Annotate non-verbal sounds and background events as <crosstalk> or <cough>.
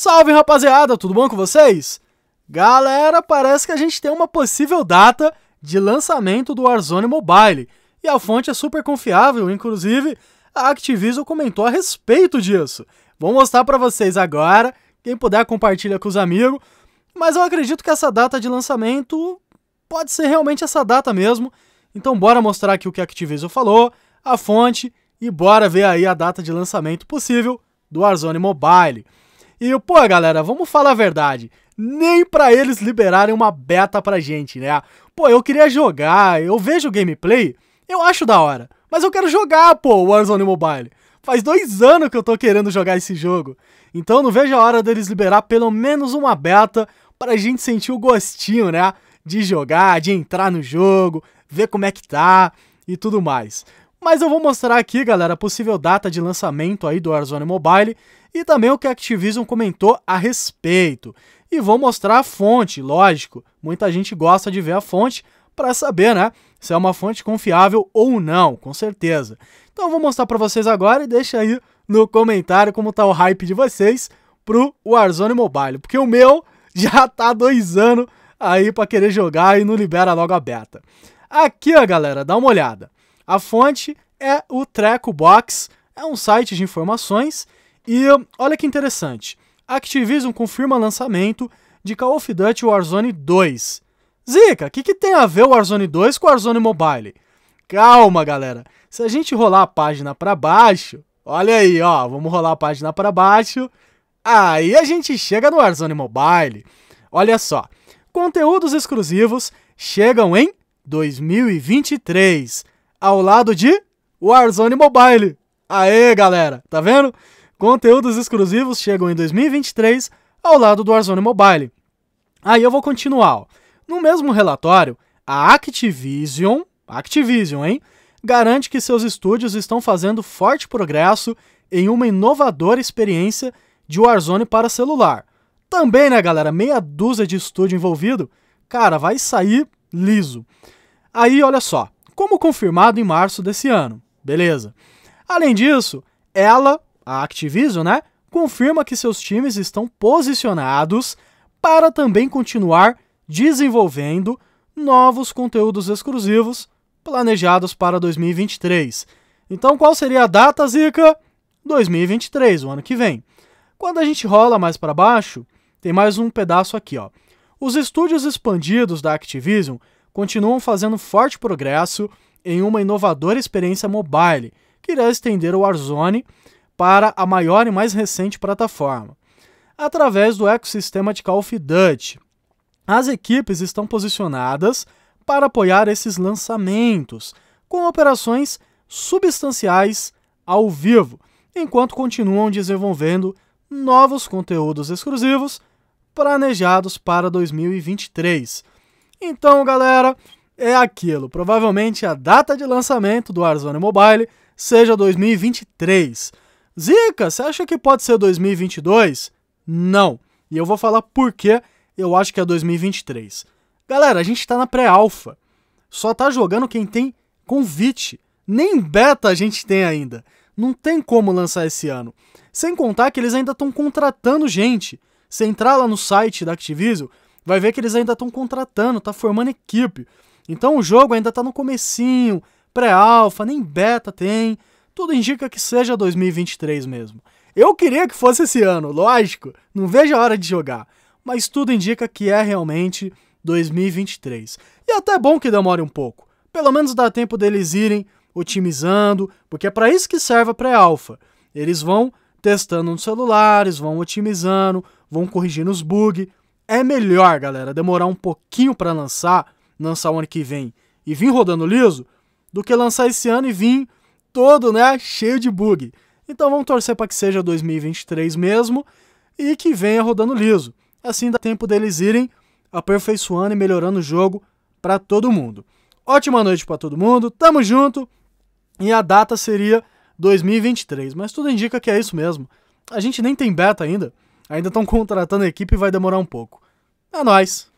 Salve rapaziada, tudo bom com vocês? Galera, parece que a gente tem uma possível data de lançamento do Warzone Mobile, e a fonte é super confiável, inclusive a Activision comentou a respeito disso. Vou mostrar para vocês agora, quem puder compartilha com os amigos, mas eu acredito que essa data de lançamento pode ser realmente essa data mesmo, então bora mostrar aqui o que a Activision falou, a fonte, e bora ver aí a data de lançamento possível do Warzone Mobile. E, pô, galera, vamos falar a verdade. Nem para eles liberarem uma beta pra gente, né? Pô, eu queria jogar, eu vejo gameplay, eu acho da hora. Mas eu quero jogar, pô, Warzone Mobile. Faz dois anos que eu tô querendo jogar esse jogo. Então não vejo a hora deles liberar pelo menos uma beta pra gente sentir o gostinho, né? De jogar, de entrar no jogo, ver como é que tá e tudo mais. Mas eu vou mostrar aqui, galera, a possível data de lançamento aí do Warzone Mobile e também o que a Activision comentou a respeito. E vou mostrar a fonte, lógico. Muita gente gosta de ver a fonte para saber, né, se é uma fonte confiável ou não, com certeza. Então eu vou mostrar para vocês agora e deixa aí no comentário como está o hype de vocês pro Warzone Mobile, porque o meu <laughs> já tá dois anos aí para querer jogar e não libera logo a beta. Aqui, ó, galera, dá uma olhada. A fonte é o Treco Box, é um site de informações e olha que interessante, Activision confirma lançamento de Call of Duty Warzone 2. Zica, o que, que tem a ver o Warzone 2 com o Warzone Mobile? Calma, galera. Se a gente rolar a página para baixo, olha aí, ó, vamos rolar a página para baixo. Aí a gente chega no Warzone Mobile. Olha só, conteúdos exclusivos chegam em 2023, ao lado de Warzone Mobile. Aê, galera, tá vendo? Conteúdos exclusivos chegam em 2023 ao lado do Warzone Mobile. Aí eu vou continuar. No mesmo relatório, a Activision, Activision, hein, garante que seus estúdios estão fazendo forte progresso em uma inovadora experiência de Warzone para celular. Também, né, galera, meia dúzia de estúdio envolvido, cara, vai sair liso. Aí, olha só, como confirmado em março desse ano. Beleza. Além disso, ela, a Activision, né, confirma que seus times estão posicionados para também continuar desenvolvendo novos conteúdos exclusivos planejados para 2023. Então, qual seria a data, Zica? 2023, o ano que vem. Quando a gente rola mais para baixo, tem mais um pedaço aqui, ó. Os estúdios expandidos da Activision continuam fazendo forte progresso em uma inovadora experiência mobile, que irá estender o Warzone para a maior e mais recente plataforma, através do ecossistema de Call of Duty. As equipes estão posicionadas para apoiar esses lançamentos, com operações substanciais ao vivo, enquanto continuam desenvolvendo novos conteúdos exclusivos planejados para 2023. Então, galera, é aquilo. Provavelmente a data de lançamento do Warzone Mobile seja 2023. Zica, você acha que pode ser 2022? Não. E eu vou falar por que eu acho que é 2023. Galera, a gente tá na pré-alfa. Só tá jogando quem tem convite. Nem beta a gente tem ainda. Não tem como lançar esse ano. Sem contar que eles ainda estão contratando gente. Se entrar lá no site da Activision, vai ver que eles ainda estão contratando, tá formando equipe. Então o jogo ainda tá no comecinho, pré-alfa, nem beta tem tudo indica que seja 2023 mesmo. Eu queria que fosse esse ano, lógico, não vejo a hora de jogar, mas tudo indica que é realmente 2023. E é até bom que demore um pouco, pelo menos dá tempo deles irem otimizando, porque é para isso que serve a pré-alfa. Eles vão testando nos celulares, vão otimizando, vão corrigindo os bugs. É melhor, galera, demorar um pouquinho para lançar, lançar o ano que vem e vir rodando liso, do que lançar esse ano e vir todo, né, cheio de bug. Então vamos torcer para que seja 2023 mesmo e que venha rodando liso. Assim dá tempo deles irem aperfeiçoando e melhorando o jogo para todo mundo. Ótima noite para todo mundo, tamo junto. E a data seria 2023, mas tudo indica que é isso mesmo. A gente nem tem beta ainda. Ainda estão contratando a equipe e vai demorar um pouco. É nóis!